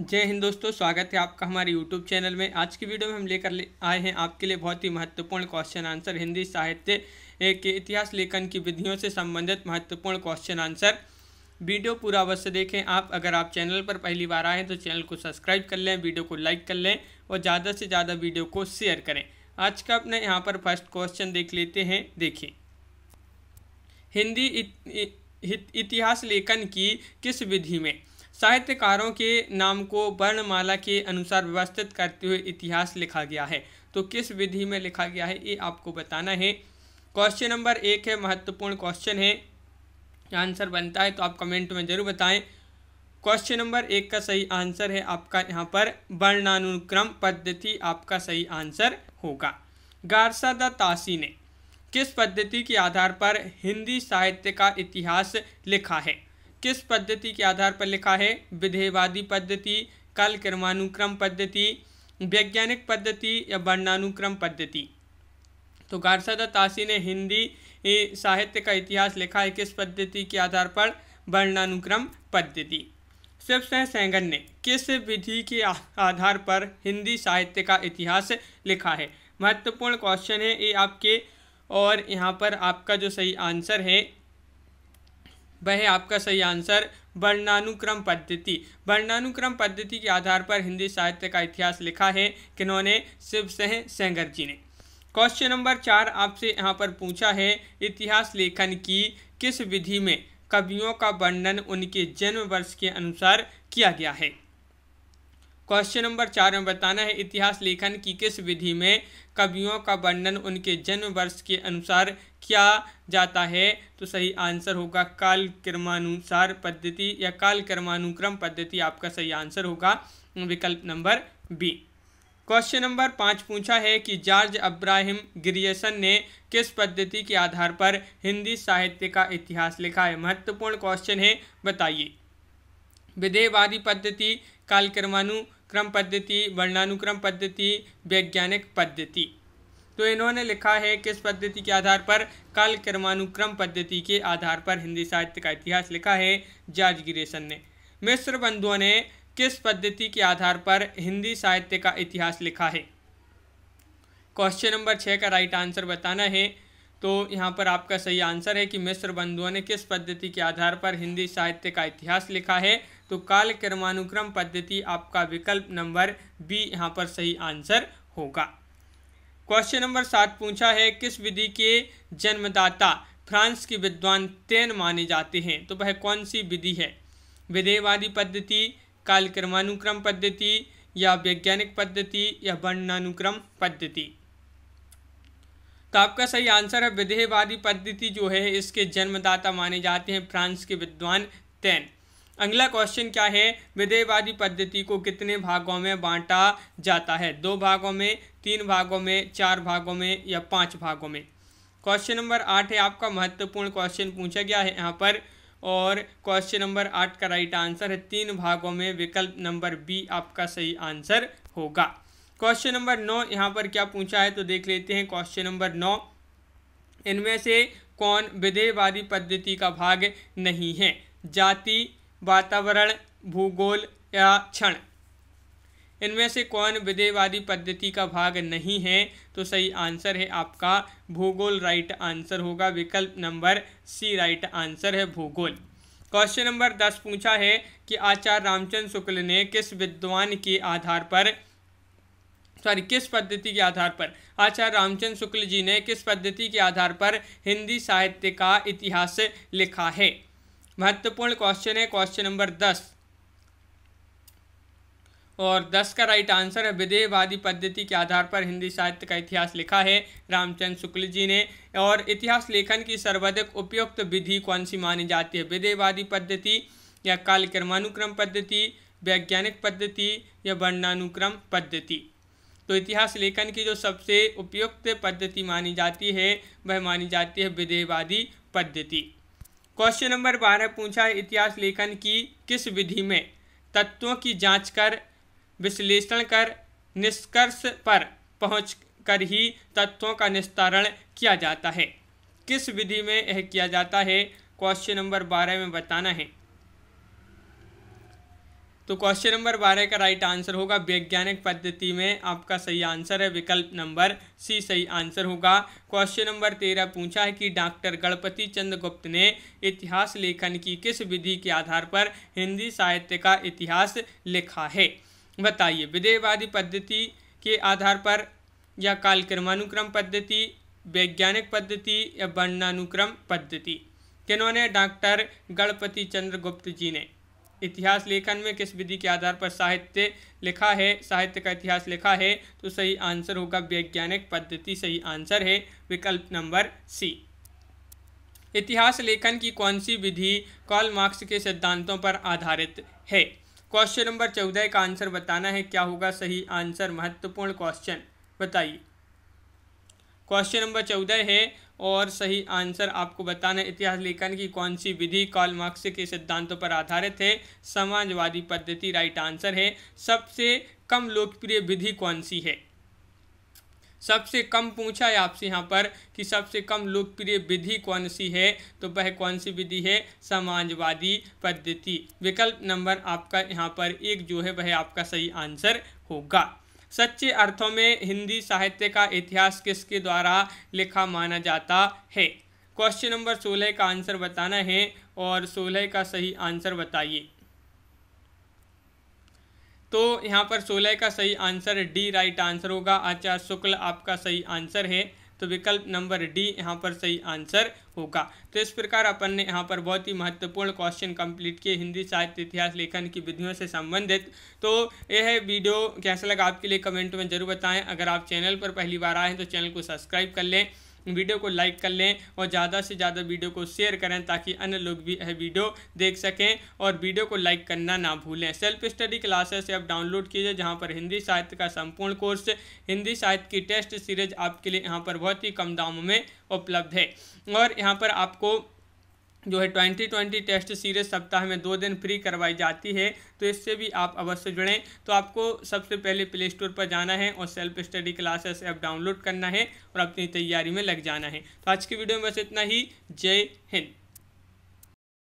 जय हिंद दोस्तों स्वागत है आपका हमारे यूट्यूब चैनल में आज की वीडियो में हम लेकर ले आए हैं आपके लिए बहुत ही महत्वपूर्ण क्वेश्चन आंसर हिंदी साहित्य के इतिहास लेखन की विधियों से संबंधित महत्वपूर्ण क्वेश्चन आंसर वीडियो पूरा अवश्य देखें आप अगर आप चैनल पर पहली बार आए तो चैनल को सब्सक्राइब कर लें वीडियो को लाइक कर लें और ज़्यादा से ज़्यादा वीडियो को शेयर करें आज का अपने यहाँ पर फर्स्ट क्वेश्चन देख लेते हैं देखिए हिंदी इतिहास लेखन की किस विधि में साहित्यकारों के नाम को वर्णमाला के अनुसार व्यवस्थित करते हुए इतिहास लिखा गया है तो किस विधि में लिखा गया है ये आपको बताना है क्वेश्चन नंबर एक है महत्वपूर्ण क्वेश्चन है आंसर बनता है तो आप कमेंट में ज़रूर बताएं क्वेश्चन नंबर एक का सही आंसर है आपका यहाँ पर वर्णानुक्रम पद्धति आपका सही आंसर होगा गारसा द तासी ने किस पद्धति के आधार पर हिंदी साहित्य का इतिहास लिखा है किस पद्धति के आधार पर लिखा है विधेयवादी पद्धति कल क्रमानुक्रम पद्धति वैज्ञानिक पद्धति या वर्णानुक्रम पद्धति तो गारसादा तासी ने हिंदी साहित्य का इतिहास लिखा है किस पद्धति के आधार पर वर्णानुक्रम पद्धति शिवसेन सेंगन ने किस विधि के आधार पर हिंदी साहित्य का इतिहास लिखा है महत्वपूर्ण क्वेश्चन है ये आपके और यहाँ पर आपका जो सही आंसर है वह आपका सही आंसर वर्णानुक्रम पद्धति वर्णानुक्रम पद्धति के आधार पर हिंदी साहित्य का इतिहास लिखा है किन्होंने शिवसह सेंगर जी ने क्वेश्चन नंबर चार आपसे यहाँ पर पूछा है इतिहास लेखन की किस विधि में कवियों का वर्णन उनके जन्म वर्ष के अनुसार किया गया है क्वेश्चन नंबर चार में बताना है इतिहास लेखन की किस विधि में कवियों का वर्णन उनके जन्म वर्ष के अनुसार किया जाता है तो सही आंसर होगा काल क्रमानुसार पद्धति या काल क्रमानुक्रम पद्धति आपका सही आंसर होगा विकल्प नंबर बी क्वेश्चन नंबर पाँच पूछा है कि जॉर्ज अब्राहिम ग्रियसन ने किस पद्धति के आधार पर हिंदी साहित्य का इतिहास लिखा है महत्वपूर्ण क्वेश्चन है बताइए विधेयवादी पद्धति कालक्रमानु क्रम पद्धति वर्णानुक्रम पद्धति वैज्ञानिक पद्धति तो इन्होंने लिखा है किस पद्धति के आधार पर काल क्रमानुक्रम पद्धति के आधार पर हिंदी साहित्य का इतिहास लिखा है जॉर्ज गिरेसन ने मिश्र बंधुओं ने किस पद्धति के आधार पर हिंदी साहित्य का इतिहास लिखा है क्वेश्चन नंबर छः का राइट आंसर बताना है तो यहाँ पर आपका सही आंसर है कि मिश्र बंधुओं ने किस पद्धति के आधार पर हिंदी साहित्य का इतिहास लिखा है तो काल क्रमानुक्रम पद्धति आपका विकल्प नंबर बी यहाँ पर सही आंसर होगा क्वेश्चन नंबर सात पूछा है किस विधि के जन्मदाता फ्रांस के विद्वान तेन माने जाते हैं तो वह कौन सी विधि है विधेयवादी पद्धति काल क्रमानुक्रम पद्धति या वैज्ञानिक पद्धति या वर्णानुक्रम पद्धति तो आपका सही आंसर है विधेयवादी पद्धति जो है इसके जन्मदाता माने जाते हैं फ्रांस के विद्वान तेन अगला क्वेश्चन क्या है विधेयवादी पद्धति को कितने भागों में बांटा जाता है दो भागों में तीन भागों में चार भागों में या पांच भागों में क्वेश्चन नंबर आठ है आपका महत्वपूर्ण क्वेश्चन पूछा गया है यहाँ पर और क्वेश्चन नंबर आठ का राइट आंसर है तीन भागों में विकल्प नंबर बी आपका सही आंसर होगा क्वेश्चन नंबर नौ यहाँ पर क्या पूछा है तो देख लेते हैं क्वेश्चन नंबर नौ इनमें से कौन विधेयवादी पद्धति का भाग नहीं है जाति वातावरण भूगोल या क्षण इनमें से कौन विदेवादी पद्धति का भाग नहीं है तो सही आंसर है आपका भूगोल राइट आंसर होगा विकल्प नंबर सी राइट आंसर है भूगोल क्वेश्चन नंबर दस पूछा है कि आचार्य रामचंद्र शुक्ल ने किस विद्वान के आधार पर सॉरी किस पद्धति के आधार पर आचार्य रामचंद्र शुक्ल जी ने किस पद्धति के आधार पर हिंदी साहित्य का इतिहास लिखा है महत्वपूर्ण क्वेश्चन है क्वेश्चन नंबर दस और दस का राइट आंसर है विदेहवादी पद्धति के आधार पर हिंदी साहित्य का इतिहास लिखा है रामचंद्र शुक्ल जी ने और इतिहास लेखन की सर्वाधिक उपयुक्त विधि कौन सी मानी जाती है विदेहवादी पद्धति या कालक्रमानुक्रम पद्धति वैज्ञानिक पद्धति या वर्णानुक्रम पद्धति तो इतिहास लेखन की जो सबसे उपयुक्त पद्धति मानी जाती है वह मानी जाती है विदेहवादी पद्धति क्वेश्चन नंबर बारह पूछा इतिहास लेखन की किस विधि में तत्वों की जांच कर विश्लेषण कर निष्कर्ष पर पहुँच कर ही तत्वों का निस्तारण किया जाता है किस विधि में यह किया जाता है क्वेश्चन नंबर बारह में बताना है तो क्वेश्चन नंबर बारह का राइट आंसर होगा वैज्ञानिक पद्धति में आपका सही आंसर है विकल्प नंबर सी सही आंसर होगा क्वेश्चन नंबर तेरह पूछा है कि डॉक्टर गणपति चंद्र गुप्त ने इतिहास लेखन की किस विधि के आधार पर हिंदी साहित्य का इतिहास लिखा है बताइए विधेयवादी पद्धति के आधार पर या कालक्रमानुक्रम पद्धति वैज्ञानिक पद्धति या वर्णानुक्रम पद्धति किन्होंने डॉक्टर गणपति चंद्र गुप्त जी ने इतिहास लेखन में किस विधि के आधार पर साहित्य लिखा है साहित्य का इतिहास लिखा है तो सही आंसर होगा वैज्ञानिक पद्धति सही आंसर है विकल्प नंबर सी इतिहास लेखन की कौन सी विधि कॉल मार्क्स के सिद्धांतों पर आधारित है क्वेश्चन नंबर चौदह का आंसर बताना है क्या होगा सही आंसर महत्वपूर्ण क्वेश्चन बताइए क्वेश्चन नंबर चौदह है और सही आंसर आपको बताना इतिहास लेखन की कौन सी विधि कॉल मार्क्स के सिद्धांतों पर आधारित है समाजवादी पद्धति राइट आंसर है सबसे कम लोकप्रिय विधि कौन सी है सबसे कम पूछा है आपसे यहाँ पर कि सबसे कम लोकप्रिय विधि कौन सी है तो वह कौन सी विधि है समाजवादी पद्धति विकल्प नंबर आपका यहाँ पर एक जो है वह आपका सही आंसर होगा सच्चे अर्थों में हिंदी साहित्य का इतिहास किसके द्वारा लिखा माना जाता है क्वेश्चन नंबर सोलह का आंसर बताना है और सोलह का सही आंसर बताइए तो यहाँ पर सोलह का सही आंसर डी राइट आंसर होगा आचार्य शुक्ल आपका सही आंसर है तो विकल्प नंबर डी यहाँ पर सही आंसर होगा तो इस प्रकार अपन ने यहाँ पर बहुत ही महत्वपूर्ण क्वेश्चन कंप्लीट किए हिंदी साहित्य इतिहास लेखन की विधियों से संबंधित तो यह है वीडियो कैसा लगा आपके लिए कमेंट में जरूर बताएं अगर आप चैनल पर पहली बार आए हैं तो चैनल को सब्सक्राइब कर लें वीडियो को लाइक कर लें और ज़्यादा से ज़्यादा वीडियो को शेयर करें ताकि अन्य लोग भी यह वीडियो देख सकें और वीडियो को लाइक करना ना भूलें सेल्फ स्टडी क्लासेस से आप डाउनलोड कीजिए जहाँ पर हिंदी साहित्य का संपूर्ण कोर्स हिंदी साहित्य की टेस्ट सीरीज आपके लिए यहाँ पर बहुत ही कम दामों में उपलब्ध है और यहाँ पर आपको जो है 2020 टेस्ट सीरीज सप्ताह में दो दिन फ्री करवाई जाती है तो इससे भी आप अवश्य जुड़ें तो आपको सबसे पहले प्ले स्टोर पर जाना है और self study classes app download करना है और अपनी तैयारी में लग जाना है तो आज की वीडियो में बस इतना ही जय हिंद